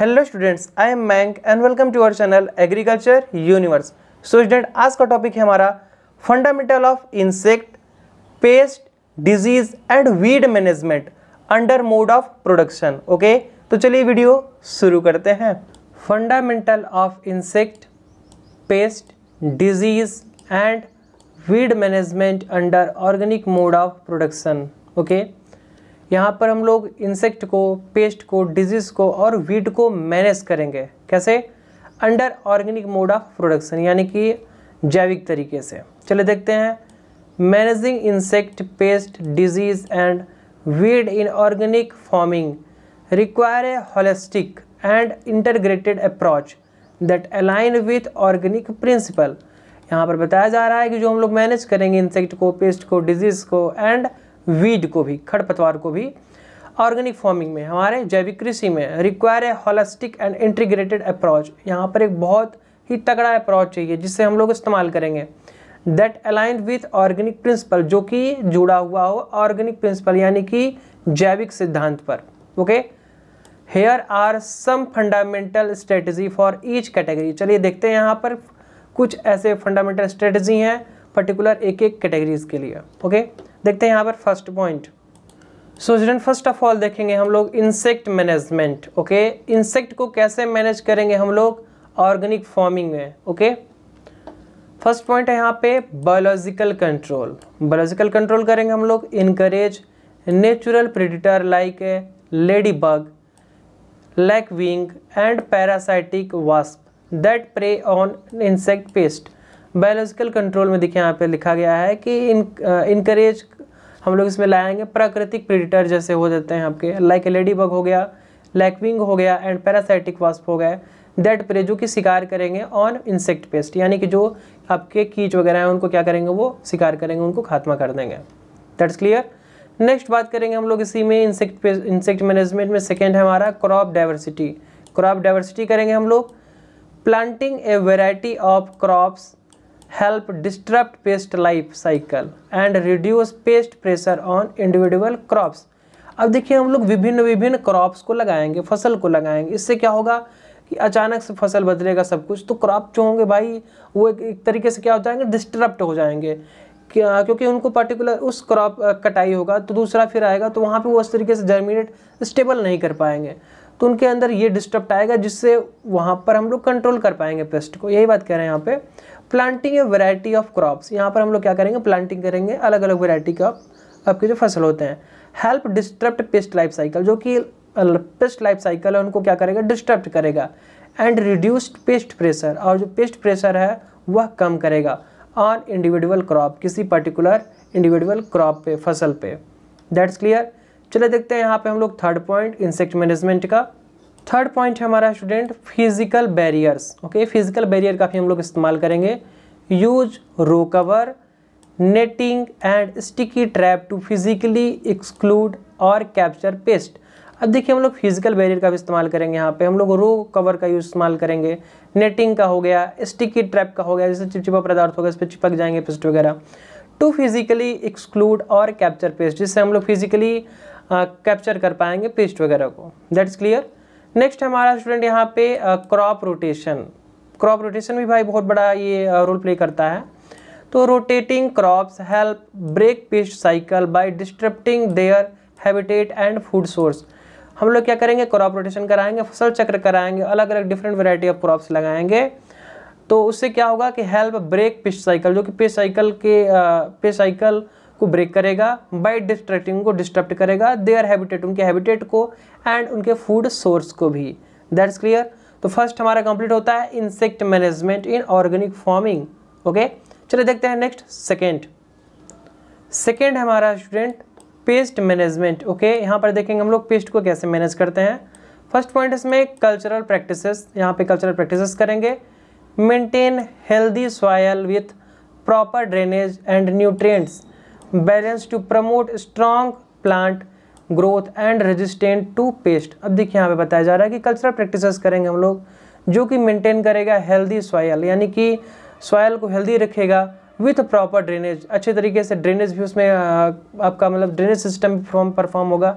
Hello students I am मैंक and welcome to our channel agriculture universe so student आज का topic है हमारा fundamental of insect pest disease and weed management under mode of production okay तो चलिए video शुरू करते हैं fundamental of insect pest disease and weed management under organic mode of production okay यहाँ पर हम लोग इंसेक्ट को पेस्ट को डिजीज़ को और वीड को मैनेज करेंगे कैसे under organic mode of production यानी कि जैविक तरीके से चले देखते हैं managing insect pest disease and weed in organic farming require a holistic and integrated approach that align with organic principle यहाँ पर बताया जा रहा है कि जो हम लोग मैनेज करेंगे इंसेक्ट को पेस्ट को डिजीज़ को एंड वीड को भी खड़पतवार को भी ऑर्गेनिक फार्मिंग में हमारे जैविक कृषि में require a holistic and integrated approach यहाँ पर एक बहुत ही तगड़ा अप्रोच चाहिए जिससे हम लोग इस्तेमाल करेंगे that align with organic principle जो कि जुड़ा हुआ हो ऑर्गेनिक प्रिंसिपल यानी कि जैविक सिद्धांत पर okay here are some fundamental strategy for each category चलिए देखते हैं यहाँ पर कुछ ऐसे फंडामेंटल स्ट्रेटजी हैं पर्टिकुलर एक एक कैटेगरीज के लिए ओके okay? देखते हैं यहाँ पर first point so student first of all देखेंगे हम लोग इंसेक्ट मैनेजमेंट ओके इंसेक्ट को कैसे मैनेज करेंगे हम लोग ऑर्गेनिक फार्मिंग में ओके फर्स्ट पॉइंट है यहाँ पे बायोलॉजिकल कंट्रोल बायोलॉजिकल कंट्रोल करेंगे हम लोग encourage natural predator like lady bug lacewing and parasitic wasp that prey on insect pest biological control में देखिए यहाँ पे लिखा गया है कि इन इनक्रेज हम लोग इसमें लाएंगे प्राकृतिक प्रिडिटर जैसे हो जाते हैं आपके लाइक लेडी बग हो गया लैकविंग हो गया एंड पैरासाइटिक वास्प हो गया दैट प्रे जो कि शिकार करेंगे ऑन इंसेक्ट पेस्ट यानी कि जो आपके कीच वगैरह हैं उनको क्या करेंगे वो शिकार करेंगे उनको खात्मा कर देंगे दैट्स क्लियर नेक्स्ट बात करेंगे हम लोग इसी में इंसेक्ट इंसेक्ट मैनेजमेंट में सेकेंड है हमारा क्रॉप डाइवर्सिटी क्रॉप डाइवर्सिटी करेंगे हम लोग planting a variety of crops help disrupt pest life cycle and reduce pest pressure on individual crops अब देखिए हम लोग विभिन्न विभिन्न क्रॉप्स को लगाएंगे फसल को लगाएंगे इससे क्या होगा कि अचानक से फसल बदलेगा सब कुछ तो क्रॉप जो होंगे भाई वो एक, एक तरीके से क्या हो जाएंगे डिस्टरप्ट हो जाएंगे क्या क्योंकि उनको पर्टिकुलर उस क्रॉप कटाई होगा तो दूसरा फिर आएगा तो वहाँ पे वो उस तरीके से जर्मिनेट स्टेबल नहीं कर पाएंगे तो उनके अंदर ये डिस्टर्ब आएगा जिससे वहाँ पर हम लोग कंट्रोल कर पाएंगे पेस्ट को यही बात कह रहे हैं यहाँ पे planting a variety of crops यहाँ पर हम लोग क्या करेंगे प्लांटिंग करेंगे अलग अलग वैरायटी का आपके जो फसल होते हैं help disturb pest life cycle जो कि पेस्ट लाइफ साइकिल है उनको क्या करेगा डिस्टर्ब करेगा एंड रिड्यूस्ड पेस्ट प्रेशर और जो पेस्ट प्रेशर है वह कम करेगा ऑन इंडिविजुअल क्रॉप किसी पर्टिकुलर इंडिविजुअल क्रॉप पे फसल पे दैट्स क्लियर चलिए देखते हैं यहाँ पे हम लोग थर्ड पॉइंट इंसेक्ट मैनेजमेंट का थर्ड पॉइंट है हमारा student physical barriers okay physical barrier का भी हम लोग इस्तेमाल करेंगे use row cover netting and sticky trap to physically exclude और कैप्चर पेस्ट अब देखिए हम लोग फिजिकल बैरियर का भी इस्तेमाल करेंगे यहाँ पे हम लोग रो कवर का यूज इस्तेमाल करेंगे नेटिंग का हो गया स्टिकी ट्रैप का हो गया जैसे चिपचिपा पदार्थ हो गया इस पर चिपक जाएंगे पेस्ट वगैरह टू फिजिकली एक्सक्लूड और कैप्चर पेस्ट जिससे हम लोग फिजिकली कैप्चर कर पाएंगे पेस्ट वगैरह को दैट्स क्लियर नेक्स्ट हमारा स्टूडेंट यहाँ पे क्रॉप रोटेशन क्रॉप रोटेशन भी भाई बहुत बड़ा ये रोल प्ले करता है तो rotating crops help break pest cycle by disrupting their habitat and food source हम लोग क्या करेंगे क्रॉप रोटेशन कराएंगे फसल चक्र कराएंगे अलग अलग डिफरेंट वेराइटी ऑफ क्रॉप्स लगाएंगे तो उससे क्या होगा कि हेल्प ब्रेक पेस्ट साइकिल जो कि पे साइकिल के पे साइकिल को ब्रेक करेगा बाई डिस्ट्रक्टिंग को डिस्टर्ब करेगा देयर हैबिटेट उनके हैबिटेट को एंड उनके फूड सोर्स को भी दैट्स क्लियर तो फर्स्ट हमारा कंप्लीट होता है insect management in organic farming okay चलिए देखते हैं नेक्स्ट सेकेंड सेकेंड हमारा स्टूडेंट पेस्ट मैनेजमेंट ओके यहाँ पर देखेंगे हम लोग पेस्ट को कैसे मैनेज करते हैं फर्स्ट पॉइंट इसमें कल्चरल प्रैक्टिसेस यहाँ पे कल्चरल प्रैक्टिसेस करेंगे maintain healthy soil with proper drainage and nutrients balance to promote strong plant growth and resistant to pest अब देखिए यहाँ पे बताया जा रहा है कि कल्चरल प्रैक्टिसेस करेंगे हम लोग जो कि मेंटेन करेगा हेल्दी सॉयल यानी कि सॉयल को हेल्दी रखेगा विथ प्रॉपर ड्रेनेज अच्छे तरीके से ड्रेनेज भी उसमें आपका मतलब ड्रेनेज सिस्टम परफॉर्म होगा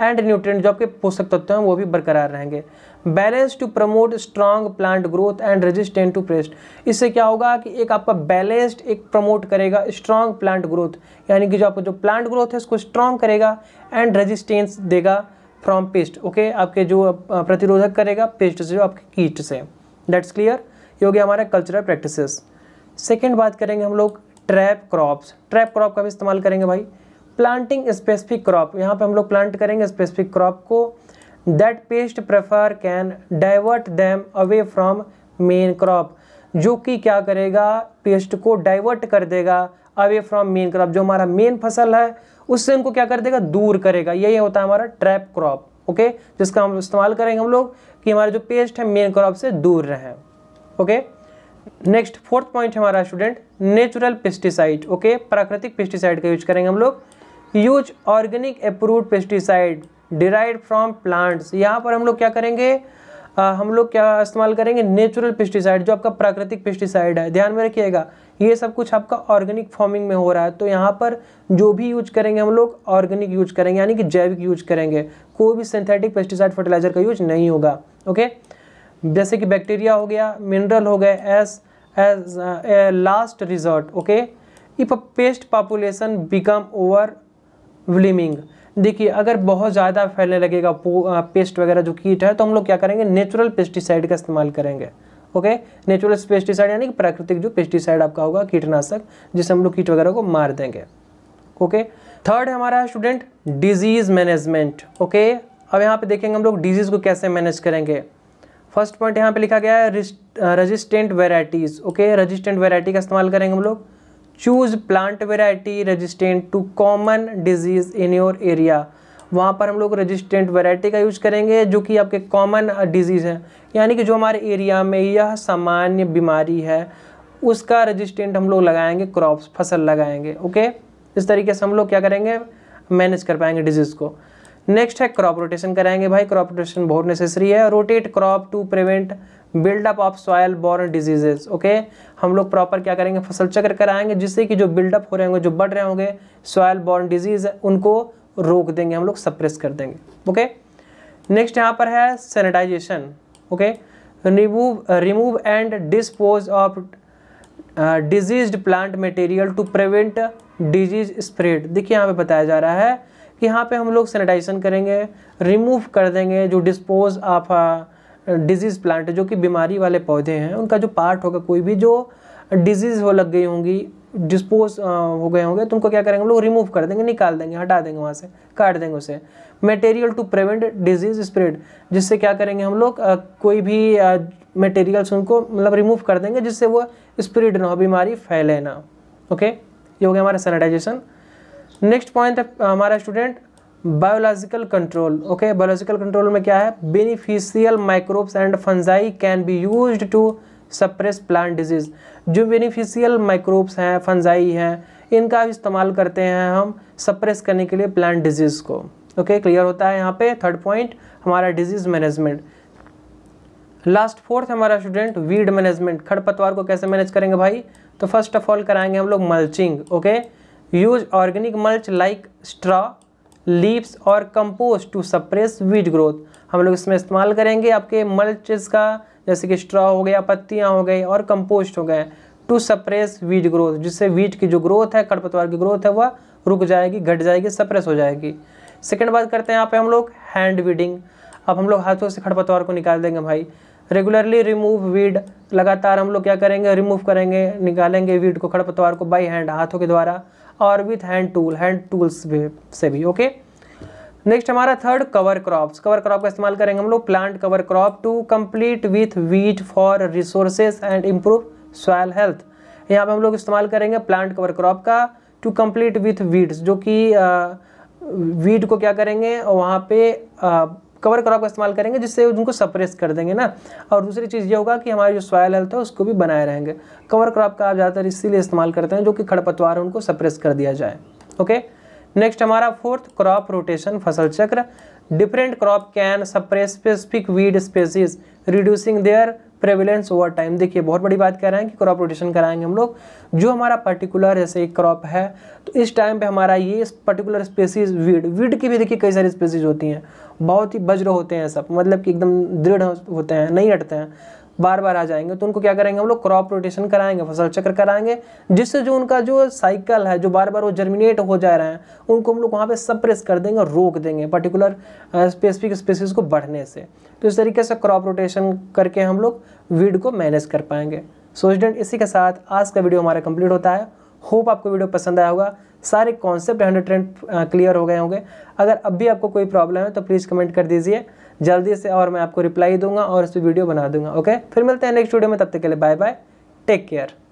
एंड न्यूट्रिएंट जो आपके पोषक तत्व हैं वो भी बरकरार रहेंगे balance to promote strong plant growth and resistant to pest इससे क्या होगा कि एक आपका बैलेंस्ड एक प्रमोट करेगा स्ट्रांग प्लांट ग्रोथ यानी कि जो आपका जो प्लांट ग्रोथ है उसको स्ट्रांग करेगा एंड रेजिस्टेंस देगा फ्रॉम पेस्ट ओके आपके जो प्रतिरोधक करेगा पेस्ट से जो आपके कीट से डेट्स क्लियर ये हो गया हमारा कल्चरल प्रैक्टिस सेकेंड बात करेंगे हम लोग ट्रैप क्रॉप्स ट्रैप क्रॉप का भी इस्तेमाल करेंगे भाई प्लांटिंग स्पेसिफिक क्रॉप यहाँ पे हम लोग प्लांट करेंगे स्पेसिफिक क्रॉप को that pest prefer can divert them away from main crop जो कि क्या करेगा पेस्ट को डाइवर्ट कर देगा अवे फ्रॉम मेन क्रॉप जो हमारा मेन फसल है उससे उनको क्या कर देगा दूर करेगा यही होता है हमारा ट्रैप क्रॉप ओके जिसका हम इस्तेमाल करेंगे हम लोग कि हमारा जो पेस्ट है मेन क्रॉप से दूर रहें ओके नेक्स्ट फोर्थ पॉइंट हमारा स्टूडेंट नेचुरल पेस्टिसाइड ओके प्राकृतिक पेस्टिसाइड का यूज करेंगे हम लोग use organic approve pesticide derived from plants यहाँ पर हम लोग क्या करेंगे आ, हम लोग क्या इस्तेमाल करेंगे नेचुरल पेस्टिसाइड जो आपका प्राकृतिक पेस्टिसाइड है ध्यान में रखिएगा ये सब कुछ आपका ऑर्गेनिक फार्मिंग में हो रहा है तो यहाँ पर जो भी यूज करेंगे हम लोग ऑर्गेनिक यूज करेंगे यानी कि जैविक यूज करेंगे कोई भी सिंथेटिक पेस्टिसाइड फर्टिलाइजर का यूज नहीं होगा ओके जैसे कि बैक्टीरिया हो गया मिनरल हो गए as as last resort okay if a pest population become overwhelming देखिए अगर बहुत ज़्यादा फैलने लगेगा पेस्ट वगैरह जो कीट है तो हम लोग क्या करेंगे नेचुरल पेस्टिसाइड का इस्तेमाल करेंगे ओके नेचुरल पेस्टिसाइड यानी कि प्राकृतिक जो पेस्टिसाइड आपका होगा कीटनाशक जिससे हम लोग कीट वगैरह को मार देंगे ओके थर्ड है हमारा स्टूडेंट डिजीज़ मैनेजमेंट ओके अब यहाँ पे देखेंगे हम लोग डिजीज़ को कैसे मैनेज करेंगे फर्स्ट पॉइंट यहाँ पे लिखा गया है resistant varieties okay resistant variety का इस्तेमाल करेंगे हम लोग choose plant variety resistant to common disease in your area वहाँ पर हम लोग रजिस्टेंट वेराइटी का यूज करेंगे जो कि आपके कॉमन डिजीज़ है यानी कि जो हमारे एरिया में यह सामान्य बीमारी है उसका रजिस्टेंट हम लोग लगाएंगे क्रॉप्स फसल लगाएंगे ओके इस तरीके से हम लोग क्या करेंगे मैनेज कर पाएंगे डिजीज़ को नेक्स्ट है क्रॉप रोटेशन कराएंगे भाई क्रॉप रोटेशन बहुत नेसेसरी है rotate crop to prevent buildup of soil borne diseases okay हम लोग प्रॉपर क्या करेंगे फसल चक्र कराएंगे जिससे कि जो बिल्डअप हो रहे होंगे जो बढ़ रहे होंगे सॉयल बॉर्न डिजीज उनको रोक देंगे हम लोग सप्रेस कर देंगे ओके नेक्स्ट यहाँ पर है sanitisation okay remove remove and dispose of disease plant material to prevent disease spread देखिए यहाँ पे बताया जा रहा है कि यहाँ पे हम लोग सैनिटाइजेशन करेंगे रिमूव कर देंगे जो डिस्पोज ऑफ डिजीज़ प्लांट जो कि बीमारी वाले पौधे हैं उनका जो पार्ट होगा कोई भी जो डिजीज़ हो लग गई होंगी डिस्पोज हो गए होंगे तो उनको क्या करेंगे लोग रिमूव कर देंगे निकाल देंगे हटा देंगे वहाँ से काट देंगे उसे material to prevent disease spread जिससे क्या करेंगे हम लोग कोई भी मटेरियल्स उनको मतलब रिमूव कर देंगे जिससे वो स्प्रेड ना हो बीमारी फैले ना ओके ये हो गया हमारा सैनिटाइजेशन नेक्स्ट पॉइंट हमारा student biological control okay biological control में क्या है beneficial microbes and fungi can be use to suppress plant disease जो बेनिफिशियल माइक्रोब्स हैं फंजाई हैं इनका इस्तेमाल करते हैं हम सप्रेस करने के लिए प्लांट डिजीज़ को ओके okay, क्लियर होता है यहाँ पे थर्ड पॉइंट हमारा डिजीज़ मैनेजमेंट लास्ट फोर्थ हमारा स्टूडेंट वीड मैनेजमेंट खड़पतवार को कैसे मैनेज करेंगे भाई तो फर्स्ट ऑफ ऑल कराएंगे हम लोग mulching okay use organic mulch like straw leaves और compost to suppress weed growth हम लोग इसमें इस्तेमाल करेंगे आपके मल्चेस का जैसे कि स्ट्रॉ हो गया पत्तियाँ हो गई और कंपोस्ट हो गए टू सप्रेस वीट ग्रोथ जिससे वीट की जो ग्रोथ है खड़पतवार की ग्रोथ है वह रुक जाएगी घट जाएगी सप्रेस हो जाएगी सेकेंड बात करते हैं यहाँ पे हम लोग हैंड वीडिंग अब हम लोग हाथों से खड़पतवार को निकाल देंगे भाई रेगुलरली रिमूव वीड लगातार हम लोग क्या करेंगे रिमूव करेंगे निकालेंगे वीड को खड़पतवार को बाई हैंड हाथों के द्वारा और with hand tool hand tools भी से भी ओके नेक्स्ट हमारा third cover crops cover crop का इस्तेमाल करेंगे हम लोग plant cover crop to complete with weed for resources and improve soil health यहाँ पे हम लोग इस्तेमाल करेंगे प्लांट कवर क्रॉप का टू कंप्लीट विथ वीड्स जो कि वीड को क्या करेंगे वहाँ पे कवर क्रॉप का इस्तेमाल करेंगे जिससे उनको सप्रेस कर देंगे ना और दूसरी चीज़ ये होगा कि हमारी जो सॉयल हेल्थ है उसको भी बनाए रहेंगे कवर क्रॉप का आप ज़्यादातर इसीलिए इस्तेमाल करते हैं जो कि खड़पतवार उनको सप्रेस कर दिया जाए ओके नेक्स्ट हमारा फोर्थ क्रॉप रोटेशन फसल चक्र different crop can suppress specific weed species reducing their prevalence over time देखिए बहुत बड़ी बात कह रहे हैं कि क्रॉप रोटेशन कराएंगे हम लोग जो हमारा पर्टिकुलर जैसे एक क्रॉप है तो इस टाइम पे हमारा ये पर्टिकुलर स्पेसीज वीड वीड की भी देखिए कई सारी स्पेसीज होती हैं बहुत ही बज्र होते हैं सब मतलब कि एकदम दृढ़ होते हैं नहीं हटते हैं बार बार आ जाएंगे तो उनको क्या करेंगे हम लोग क्रॉप रोटेशन कराएंगे फसल चक्र कराएंगे जिससे जो उनका जो साइकिल है जो बार बार वो जर्मिनेट हो जा रहे हैं उनको हम लोग वहाँ पर सप्रेस कर देंगे और रोक देंगे पर्टिकुलर स्पेसिफिक स्पेसीज को बढ़ने से तो इस तरीके से क्रॉप रोटेशन करके हम लोग वीड को मैनेज कर पाएंगे सो स्टूडेंट इसी के साथ आज का वीडियो हमारा कंप्लीट होता है होप आपको वीडियो पसंद आया होगा सारे कॉन्सेप्ट हंड्रेड ट्रेंड क्लियर हो गए होंगे अगर अब भी आपको कोई प्रॉब्लम है तो प्लीज़ कमेंट कर दीजिए जल्दी से और मैं आपको रिप्लाई दूंगा और उस पर वीडियो बना दूंगा ओके फिर मिलते हैं नेक्स्ट वीडियो में तब तक के लिए बाय बाय टेक केयर